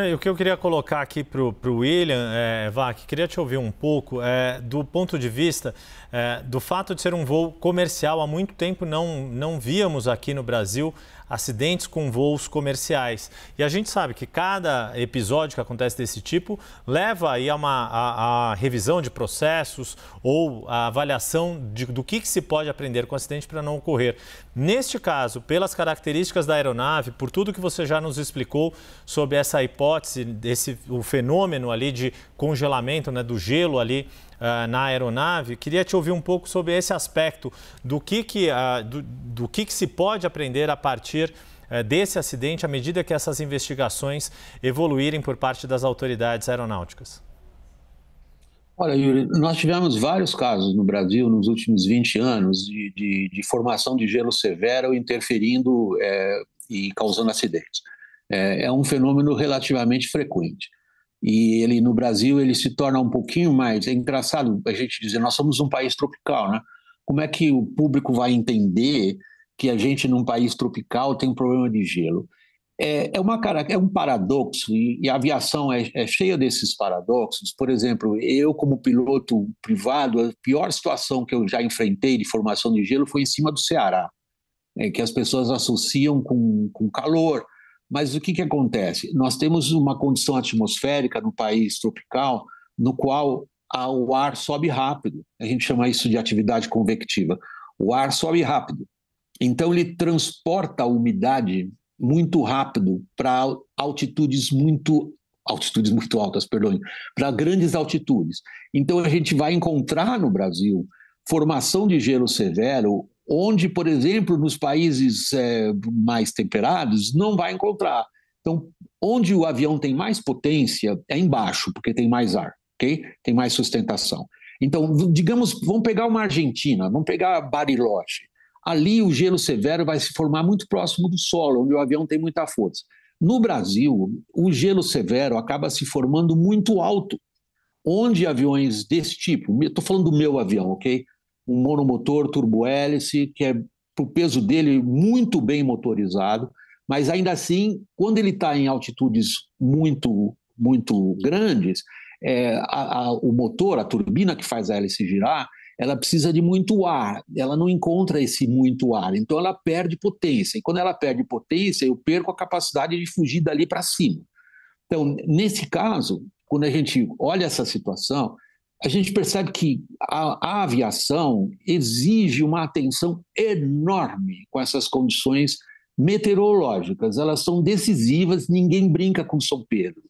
É, o que eu queria colocar aqui para o William, é, Vac, queria te ouvir um pouco é, do ponto de vista é, do fato de ser um voo comercial. Há muito tempo não, não víamos aqui no Brasil acidentes com voos comerciais. E a gente sabe que cada episódio que acontece desse tipo leva aí a uma a, a revisão de processos ou a avaliação de, do que, que, se pode aprender com o acidente para não ocorrer. Neste caso, pelas características da aeronave, por tudo que você já nos explicou sobre essa hipótese, hipótese desse o fenômeno ali de congelamento, né, do gelo ali uh, na aeronave. Queria te ouvir um pouco sobre esse aspecto do que que, uh, do, do que, que se pode aprender a partir eh, desse acidente à medida que essas investigações evoluírem por parte das autoridades aeronáuticas? Olha, Yuri, nós tivemos vários casos no Brasil nos últimos 20 anos de, de, de formação de gelo severo interferindo é, e causando acidentes é, é um fenômeno relativamente frequente. E ele no Brasil ele se torna um pouquinho mais. É engraçado a gente dizer, nós somos um país tropical, né? Como é que o público vai entender que a gente num país tropical tem um problema de gelo? É, é, uma, é um paradoxo, e, e a aviação é, é, cheia desses paradoxos. Por exemplo, eu, como piloto privado, a pior situação que eu já enfrentei de formação de gelo foi em cima do Ceará, é, que as pessoas associam com, com calor. Mas o que, que acontece? Nós temos uma condição atmosférica no país tropical no qual o ar sobe rápido. A gente chama isso de atividade convectiva. O ar sobe rápido. Então, ele transporta a umidade muito rápido para altitudes muito altitudes muito altas, perdão, para grandes altitudes. Então a gente vai encontrar no Brasil formação de gelo severo onde, por exemplo, nos países é, mais temperados, não vai encontrar. Então, onde o avião tem mais potência é embaixo, porque tem mais ar, ok? Tem mais sustentação. Então, digamos, vamos pegar uma Argentina, vamos pegar Bariloche. Ali o gelo severo vai se formar muito próximo do solo, onde o avião tem muita força. No Brasil, o gelo severo acaba se formando muito alto, onde aviões desse tipo, estou falando do meu avião, ok? um monomotor turbohélice, que é, para o peso dele, muito bem motorizado, mas ainda assim, quando ele está em altitudes muito, muito grandes, é, a, a, o motor, a turbina que faz a hélice girar, ela precisa de muito ar, ela não encontra esse muito ar, então ela perde potência. E quando ela perde potência, eu perco a capacidade de fugir dali para cima. Então, nesse caso, quando a gente olha essa situação, a gente percebe que a, a, aviação exige uma atenção enorme com essas condições meteorológicas. Elas são decisivas, ninguém brinca com São Pedro.